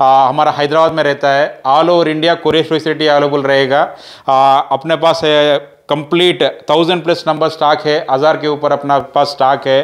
आ, हमारा हैदराबाद में रहता है all over India courier facility available रहेगा अपने पास complete thousand plus number stock है हज़ार के ऊपर अपना पास स्टॉक है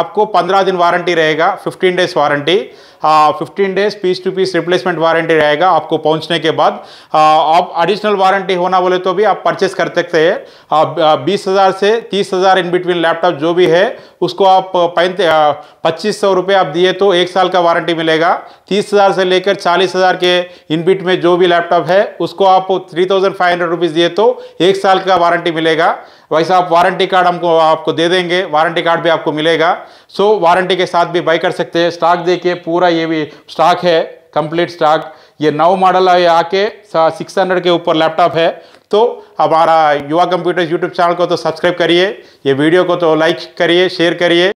आपको पंद्रह दिन वारंटी रहेगा fifteen days warranty fifteen days piece to piece replacement warranty रहेगा आपको पहुंचने के बाद हाँ, आप एडिशनल वारंटी होना बोले तो भी आप परचेस कर सकते हैं हाँ, बीस हज़ार से तीस हज़ार इन बिटवीन लैपटॉप जो भी है उसको आप पैंते हाँ, पच्चीस सौ रुपये आप दिए तो एक साल का वारंटी मिलेगा तीस हज़ार से लेकर चालीस हज़ार के इन बिट में जो भी लैपटॉप है उसको आप three thousand five hundred rupees दिए तो एक साल का वारंटी मिलेगा वैसे आप वारंटी कार्ड हमको आपको दे देंगे वारंटी कार्ड भी आपको मिलेगा सो so, वारंटी के साथ भी बाई कर सकते हैं स्टॉक देखिए पूरा ये भी स्टॉक है कंप्लीट स्टॉक ये नव मॉडल है आके सिक्स हंड्रेड के ऊपर लैपटॉप है तो हमारा युवा कंप्यूटर्स यूट्यूब चैनल को तो सब्सक्राइब करिए ये वीडियो को तो लाइक करिए शेयर करिए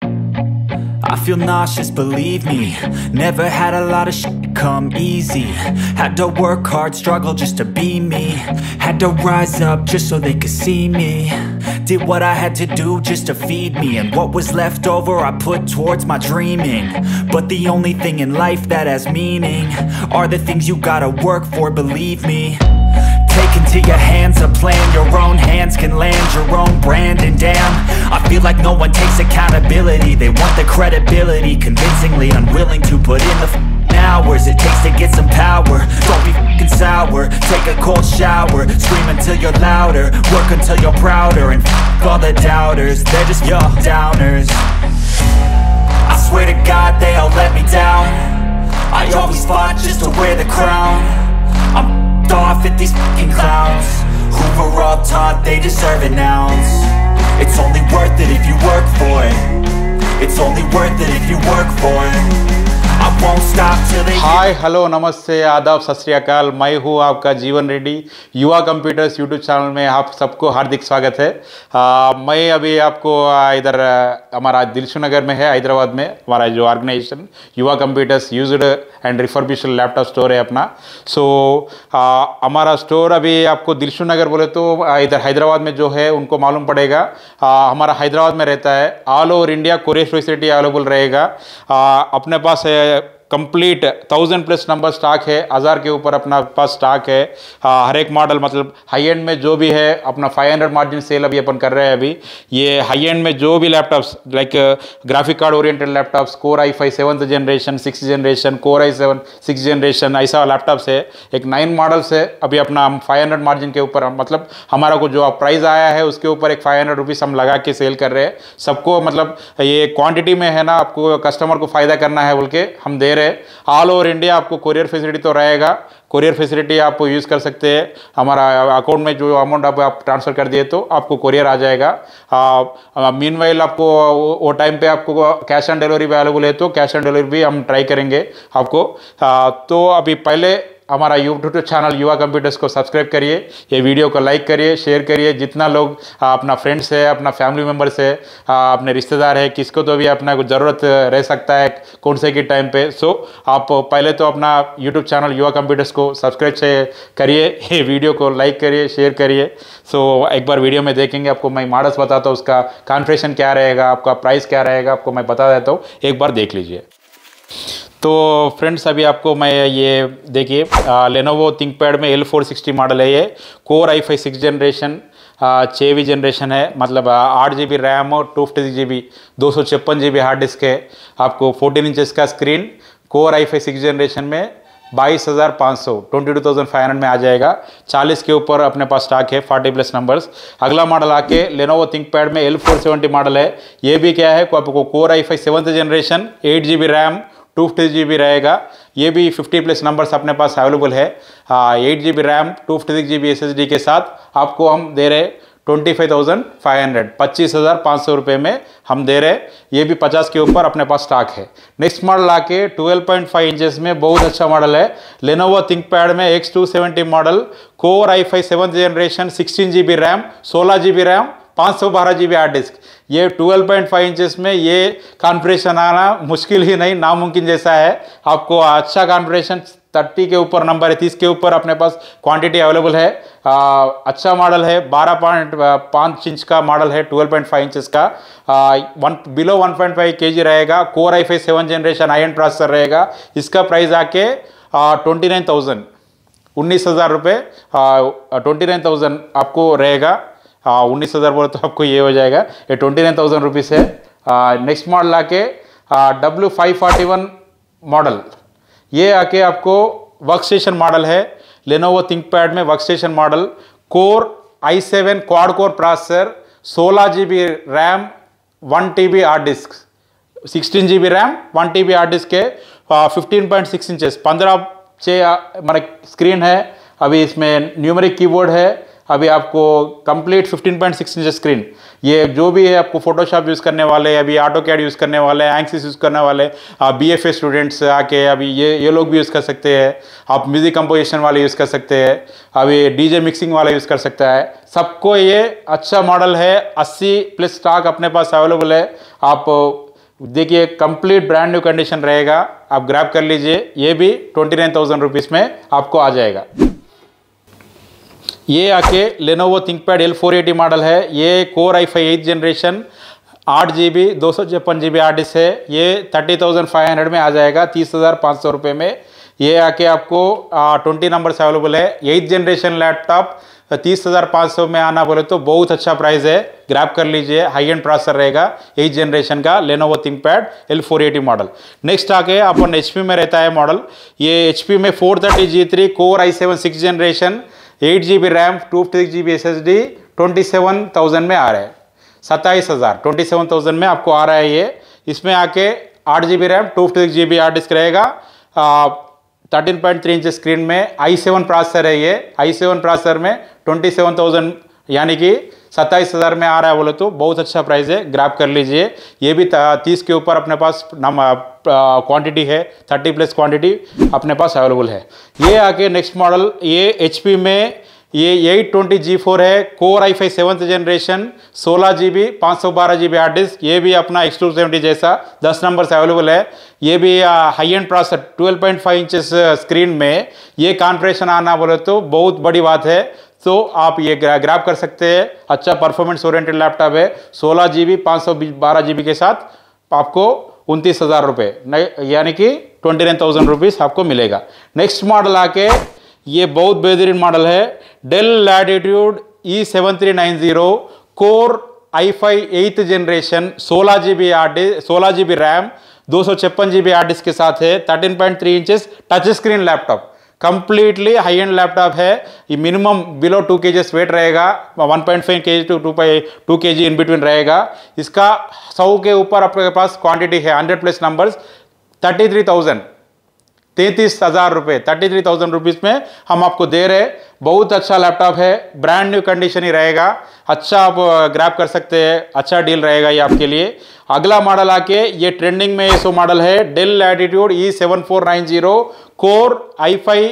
I feel nauseous, believe me Never had a lot of shit come easy Had to work hard, struggle just to be me Had to rise up just so they could see me Did what I had to do just to feed me And what was left over I put towards my dreaming But the only thing in life that has meaning Are the things you gotta work for, believe me Take into your hands a plan Your own hands can land your own brand And damn, I feel like no one takes accountability They want the credibility Convincingly unwilling to put in the hours It takes to get some power Don't be f***ing sour Take a cold shower Scream until you're louder Work until you're prouder And f*** all the doubters They're just your downers I swear to God they all let me down I always fought just to wear the crown I'm f***ed off at these f***ing clowns Who were all taught they deserve an ounce It's only worth it if you work for it It's only worth it if you work for it hi hello नमस्ते आदाब सत श्रीकाल मैं हूँ आपका जीवन रेड्डी युवा computers YouTube channel में आप सबको हार्दिक स्वागत है आ, मैं अभी आपको इधर हमारा दिलशु नगर में है हैदराबाद में हमारा जो organization Yuva computers used and refurbish laptop store है अपना सो हमारा स्टोर अभी आपको दिलशु नगर बोले तो इधर हैदराबाद में जो है उनको मालूम पड़ेगा हमारा हैदराबाद में रहता है all over India courier facility available रहेगा अपने पास है complete thousand plus number stock है हज़ार के ऊपर अपना पास स्टॉक है हाँ, हर एक मॉडल मतलब हाई एंड में जो भी है अपना फाइव हंड्रेड मार्जिन सेल अभी अपन कर रहे हैं अभी ये हाई एंड में जो भी laptops like graphic card oriented laptops core i five seventh generation six generation core i seven six generation ऐसा लैपटॉप्स है एक नाइन मॉडल्स है अभी अपना हम फाइव हंड्रेड मार्जिन के ऊपर मतलब हमारा को जो प्राइस आया है उसके ऊपर एक फाइव हंड्रेड रुपीज हम लगा के सेल कर रहे हैं सबको मतलब ये क्वान्टिटी में है ना आपको कस्टमर को फ़ायदा करना है बोल के हम दे कुरियर ऑल ओवर इंडिया आपको कुरियर फैसिलिटी तो रहेगा कुरियर फैसिलिटी आप यूज़ कर सकते हैं हमारा अकाउंट में जो अमाउंट आप, आप ट्रांसफ़र कर दिए तो आपको कुरियर आ जाएगा मीन वाइल आपको वो टाइम पे आपको कैश ऑन डिलीवरी अवेलेबल है तो कैश ऑन डिलीवरी भी हम ट्राई करेंगे आपको आ, तो अभी पहले हमारा YouTube चैनल युवा कंप्यूटर्स को सब्सक्राइब करिए ये वीडियो को लाइक करिए शेयर करिए जितना लोग अपना फ्रेंड्स है अपना फैमिली मेम्बर्स है अपने रिश्तेदार है किसको तो भी अपना कुछ ज़रूरत रह सकता है कौन से के टाइम पे सो आप पहले तो अपना यूट्यूब चैनल युवा कंप्यूटर्स को सब्सक्राइब से करिए ये वीडियो को लाइक करिए शेयर करिए सो एक बार वीडियो में देखेंगे आपको मैं मॉडल्स बताता हूँ उसका कॉन्फ्रेशन क्या रहेगा आपका प्राइस क्या रहेगा आपको मैं बता देता हूँ एक बार देख लीजिए तो फ्रेंड्स अभी आपको मैं ये देखिए लेनोवो थिंक पैड में एल फोर सिक्सटी मॉडल है ये core i five six generation वी जनरेशन है मतलब आठ जी बी रैम और टू फिफ्टी जी बी दो सौ छप्पन जी बी हार्ड डिस्क है आपको फोर्टीन इंचज़ का screen core i five six generation में बाईस हज़ार पाँच सौ twenty two thousand five hundred में आ जाएगा चालीस के ऊपर अपने पास स्टॉक है फोर्टी प्लस नंबर्स अगला मॉडल आके लेनोवो थिंक पैड में एल फोर सेवेंटी मॉडल है ये भी क्या है आपको core i five seventh generation eight G B RAM two fifty G B रहेगा ये भी फिफ्टी प्लस नंबर्स अपने पास अवेलेबल है eight G B RAM two fifty six G B S S D के साथ आपको हम दे रहे twenty five thousand five hundred पच्चीस हज़ार पाँच सौ रुपये में हम दे रहे ये भी पचास के ऊपर अपने पास स्टॉक है नेक्स्ट मॉडल आके ट्वेल्व पॉइंट फाइव इंचेस में बहुत अच्छा मॉडल है लेनोवा थिंक पैड में X two seventy model core i five seven generation sixteen G B RAM सोलह जी बी रैम पाँच सौ बारह जी बी हार्ड डिस्क ये ट्वेल्व पॉइंट फाइव इंचज़ में ये कॉन्फ्रेशन आना मुश्किल ही नहीं नामुमकिन जैसा है आपको अच्छा कॉन्फ्रेशन थर्टी के ऊपर नंबर है तीस के ऊपर अपने पास क्वांटिटी अवेलेबल है आ, अच्छा मॉडल है बारह पॉइंट पाँच इंच का मॉडल है ट्वेल्व पॉइंट फाइव इंचज़ का आ, one below one point five K G रहेगा core i five seven generation high end processor रहेगा इसका प्राइस आके ट्वेंटी नाइन थाउजेंड उन्नीस हज़ार रुपये ट्वेंटी नाइन थाउजेंड आपको रहेगा उन्नीस हज़ार बोले तो आपको ये हो जाएगा ये ट्वेंटी नाइन थाउजेंड रुपीज़ है नेक्स्ट मॉडल आके W five forty one model ये आके आपको वर्क स्टेशन मॉडल है लेनोवो थिंक पैड में workstation model core i seven quad core processor सोलह G B RAM one T B hard disk sixteen G B RAM one T B hard disk है fifteen point six inches पंद्रह छः मन screen है अभी इसमें numeric keyboard है अभी आपको कंप्लीट 15.6 इंच स्क्रीन ये जो भी है आपको फोटोशॉप यूज़ करने वाले अभी ऑटो कैड यूज़ करने वाले एंक्सिस यूज़ करने वाले आप बी एफ स्टूडेंट्स आके अभी ये ये लोग भी यूज़ कर सकते हैं आप म्यूज़िक कंपोजिशन वाले यूज़ कर सकते हैं अभी डीजे मिक्सिंग वाला यूज़ कर सकता है सबको ये अच्छा मॉडल है अस्सी प्लस स्टॉक अपने पास अवेलेबल है आप देखिए कंप्लीट ब्रांड न्यू कंडीशन रहेगा आप ग्रैप कर लीजिए ये भी ट्वेंटी नाइन थाउजेंड रुपीज़ में आपको आ जाएगा ये आके Lenovo ThinkPad L four eighty model है ये core i five eighth generation आठ जी बी दो सौ छप्पन जी बी आर्टिस है ये थर्टी थाउजेंड फाइव हंड्रेड में आ जाएगा तीस हज़ार पाँच सौ रुपये में ये आके आपको ट्वेंटी नंबर से अवेलेबल है एट जनरेशन लैपटॉप तीस हज़ार पाँच सौ में आना बोले तो बहुत अच्छा प्राइस है ग्रैप कर लीजिए हाई एंड प्रोसेसर रहेगा एट जनरेशन का Lenovo ThinkPad L four eighty model next आके अपन एच पी में रहता है मॉडल ये एच पी में four thirty G three core i seven six generation eight G B RAM two six G B S S D twenty seven thousand में आ रहा है सत्ताईस हज़ार ट्वेंटी सेवन थाउजेंड में आपको आ रहा है ये इसमें आके आठ G B RAM two fifty six G B hard disk रहेगा thirteen point three inch screen में आई सेवन प्रोसेसर है ये आई सेवन प्रोसेसर में ट्वेंटी सेवन थाउजेंड यानी कि सत्ताईस हज़ार में आ रहा है बोले तो बहुत अच्छा प्राइस है ग्राफ कर लीजिए ये भी तीस के ऊपर अपने पास नम क्वांटिटी है थर्टी प्लस क्वांटिटी अपने पास अवेलेबल है ये आके नेक्स्ट मॉडल ये एच में ये एट ट्वेंटी जी फोर है core i five seventh generation सोलह जी बी पाँच सौ बारह जी बी हार्ड डिस्क ये भी अपना एक्स टू सेवेंटी जैसा दस नंबर से अवेलेबल है ये भी high end processor twelve point five inches screen में ये कॉन्फ्रेशन आना बोले तो बहुत बड़ी बात है तो आप ये ग्राफ कर सकते हैं अच्छा परफॉर्मेंस ओरिएंटेड लैपटॉप है सोलह जी बी पाँच सौ बारह जी बी के साथ आपको उनतीस हज़ार रुपये यानी कि ट्वेंटी नाइन थाउजेंड रुपीज़ आपको मिलेगा नेक्स्ट मॉडल आके ये बहुत बेहतरीन मॉडल है Dell Latitude E seven three nine zero core i five eighth generation सोलह जी बी आर सोलह जी बी रैम दो सौ छप्पन जी बी आर डिस्क के साथ है thirteen point three inches touch screen laptop completely high end laptop है ये minimum below two K weight रहेगा 1.5 point five K G two to पाई two K G in between रहेगा इसका सौ के ऊपर आपके पास क्वांटिटी है 100 प्लस नंबर्स 33,000 तैंतीस हज़ार रुपये थर्टी थ्री थाउजेंड रुपीज़ में हम आपको दे रहे बहुत अच्छा लैपटॉप है ब्रांड न्यू कंडीशन ही रहेगा अच्छा आप ग्रैप कर सकते हैं अच्छा डील रहेगा ये आपके लिए अगला मॉडल आके ये ट्रेंडिंग में ये सो मॉडल है Dell Latitude E seven four nine zero core i five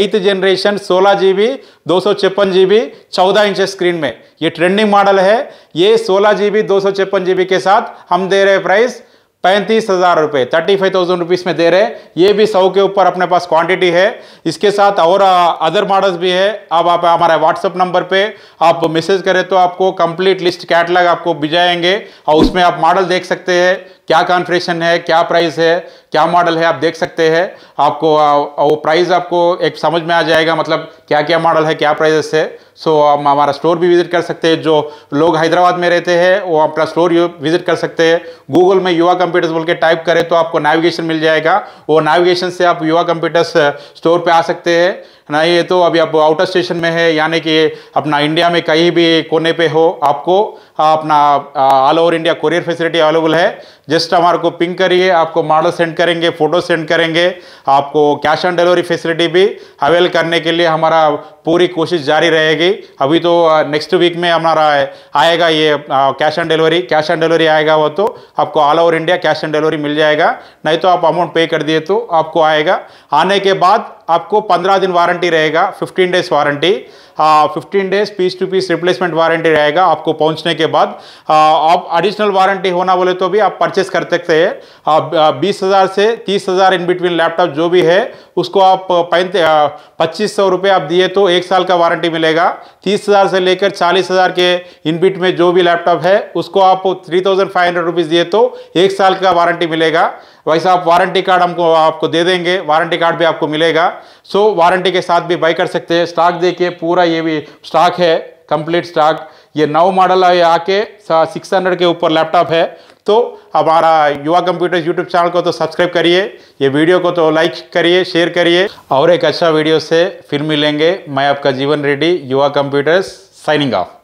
eighth generation सोलह जी बी दो सौ छप्पन जी बी चौदह इंच स्क्रीन में ये ट्रेंडिंग मॉडल है ये सोलह जी बी दो सौ छप्पन जी बी के साथ हम दे रहे प्राइस पैंतीस हज़ार रुपये थर्टी फाइव थाउजेंड रुपीज़ में दे रहे ये भी सौ के ऊपर अपने पास क्वांटिटी है इसके साथ और अदर मॉडल्स भी है अब आप हमारे व्हाट्सअप नंबर पे आप मैसेज करें तो आपको कंप्लीट लिस्ट कैटलॉग आपको भिजाएंगे और उसमें आप मॉडल देख सकते हैं क्या कॉन्फ्रेशन है क्या प्राइस है क्या मॉडल है आप देख सकते हैं आपको वो प्राइस आपको एक समझ में आ जाएगा मतलब क्या क्या मॉडल है क्या प्राइजेस है सो आप हमारा स्टोर भी विजिट कर सकते हैं जो लोग हैदराबाद में रहते हैं वो अपना स्टोर विजिट कर सकते हैं गूगल में युवा कंप्यूटर्स बोल के टाइप करें तो आपको नेविगेशन मिल जाएगा वो नेविगेशन से आप युवा कंप्यूटर्स स्टोर पर आ सकते हैं ना ये तो अभी आप आउटर स्टेशन में है यानी कि अपना इंडिया में कहीं भी कोने पे हो आपको अपना all over India courier facility available है जस्ट हमारे को पिंक करिए आपको मॉडल सेंड करेंगे फ़ोटो सेंड करेंगे आपको कैश ऑन डिलीवरी फैसिलिटी भी अवेल करने के लिए हमारा पूरी कोशिश जारी रहेगी अभी तो नेक्स्ट वीक में हमारा आएगा ये cash on delivery cash on delivery आएगा वो तो आपको all over India cash on delivery मिल जाएगा नहीं तो आप अमाउंट पे कर दिए तो आपको आएगा आने के बाद आपको पंद्रह दिन वारंटी रहेगा fifteen days warranty fifteen days piece to piece replacement warranty रहेगा आपको पहुंचने के बाद आप एडिशनल वारंटी होना बोले तो भी आप परचेस कर सकते हैं बीस हज़ार से तीस हज़ार इन बिटवीन लैपटॉप जो भी है उसको आप पैंते पच्चीस सौ रुपये आप दिए तो एक साल का वारंटी मिलेगा तीस हज़ार से लेकर चालीस हज़ार के इन बिट में जो भी लैपटॉप है उसको आप three thousand five hundred rupees दिए तो एक साल का वारंटी मिलेगा वैसा आप वारंटी कार्ड हमको आपको दे देंगे वारंटी कार्ड भी आपको मिलेगा सो वारंटी के साथ भी बाई कर सकते हैं स्टॉक देखिए पूरा ये भी स्टॉक है कंप्लीट स्टॉक ये नौ मॉडल है आके सिक्स हंड्रेड के ऊपर लैपटॉप है तो हमारा युवा कंप्यूटर्स यूट्यूब चैनल को तो सब्सक्राइब करिए ये वीडियो को तो लाइक करिए शेयर करिए और एक अच्छा वीडियो से फिर मिलेंगे मैं आपका जीवन रेड्डी युवा कंप्यूटर्स साइनिंग ऑफ